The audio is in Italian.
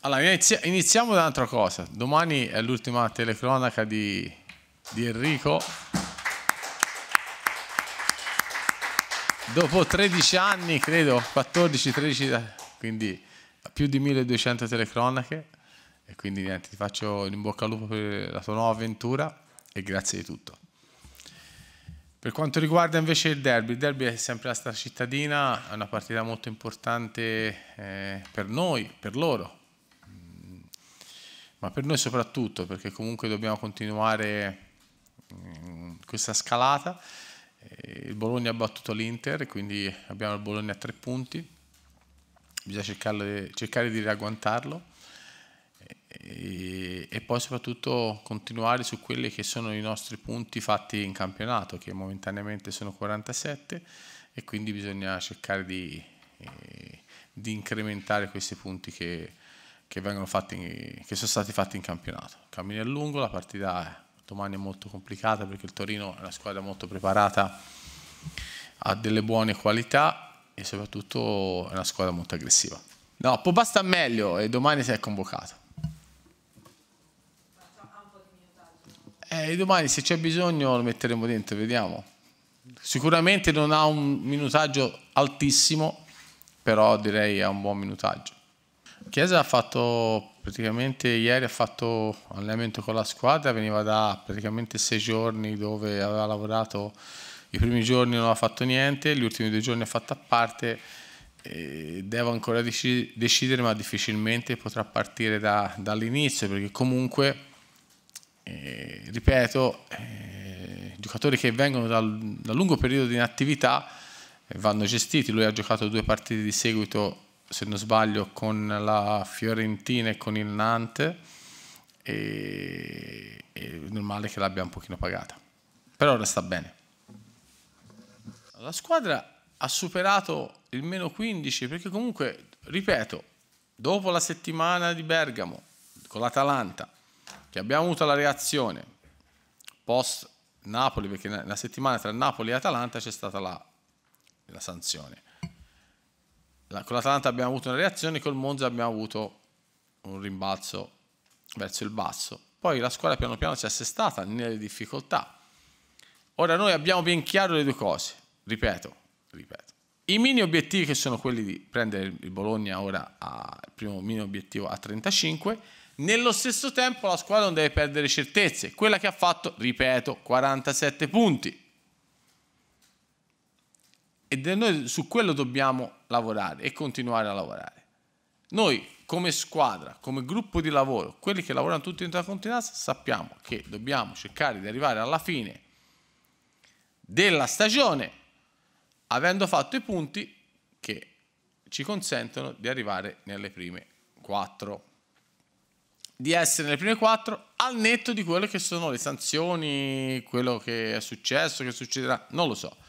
Allora, iniziamo da un'altra cosa. Domani è l'ultima telecronaca di, di Enrico. Dopo 13 anni, credo, 14-13, quindi più di 1200 telecronache. E quindi niente, ti faccio in bocca al lupo per la tua nuova avventura e grazie di tutto. Per quanto riguarda invece il derby, il derby è sempre la stessa cittadina, è una partita molto importante eh, per noi, per loro, mm, ma per noi soprattutto perché comunque dobbiamo continuare mm, questa scalata. Eh, il Bologna ha battuto l'Inter, quindi abbiamo il Bologna a tre punti, bisogna eh, cercare di riagguantarlo e, poi soprattutto continuare su quelli che sono i nostri punti fatti in campionato, che momentaneamente sono 47 e quindi bisogna cercare di, eh, di incrementare questi punti che, che, in, che, sono stati fatti in campionato. Cammino a lungo, la partita domani è molto complicata perché il Torino è una squadra molto preparata, ha delle buone qualità e soprattutto è una squadra molto aggressiva. No, può Pobasta meglio e domani si è convocato. Eh, domani se c'è bisogno lo metteremo dentro, vediamo. Sicuramente non ha un minutaggio altissimo, però direi ha un buon minutaggio. Chiesa ha fatto praticamente ieri ha fatto allenamento con la squadra, veniva da praticamente sei giorni dove aveva lavorato, i primi giorni non ha fatto niente, gli ultimi due giorni ha fatto a parte, devo ancora decidere ma difficilmente potrà partire da, dall'inizio perché comunque eh, ripeto, eh, giocatori che vengono dal, da lungo periodo di inattività eh, vanno gestiti. Lui ha giocato due partite di seguito, se non sbaglio, con la Fiorentina e con il Nantes. E, è normale che l'abbia un pochino pagata. Però ora sta bene. La squadra ha superato il meno 15 perché comunque, ripeto, dopo la settimana di Bergamo con l'Atalanta, che abbiamo avuto la reazione post Napoli, perché la settimana tra Napoli e Atalanta c'è stata la, la sanzione. La, con l'Atalanta abbiamo avuto una reazione, col Monza abbiamo avuto un rimbalzo verso il basso. Poi la squadra piano piano si è assestata nelle difficoltà. Ora noi abbiamo ben chiaro le due cose, ripeto, ripeto. I mini obiettivi che sono quelli di prendere il Bologna ora al primo mini obiettivo a 35, nello stesso tempo la squadra non deve perdere certezze, quella che ha fatto, ripeto, 47 punti. E noi su quello dobbiamo lavorare e continuare a lavorare. Noi come squadra, come gruppo di lavoro, quelli che lavorano tutti in continuanza, sappiamo che dobbiamo cercare di arrivare alla fine della stagione avendo fatto i punti che ci consentono di arrivare nelle prime 4 di essere nelle prime 4 al netto di quelle che sono le sanzioni quello che è successo che succederà non lo so